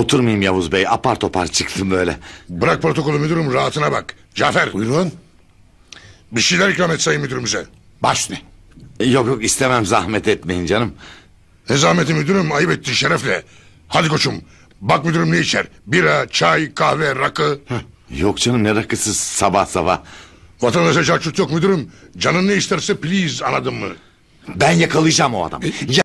Oturmayayım Yavuz Bey apar topar çıktım böyle. Bırak protokolü müdürüm rahatına bak. Cafer. Buyurun. Bir şeyler ikram et sayın müdürümüze. Baş ne? Yok yok istemem zahmet etmeyin canım. Ne zahmeti müdürüm ayıp ettin şerefle. Hadi koçum bak müdürüm ne içer? Bira, çay, kahve, rakı. Heh. Yok canım ne rakısı sabah sabah. Vatandaşa çarçut yok müdürüm. Canın ne isterse please anladın mı? Ben yakalayacağım o adamı. E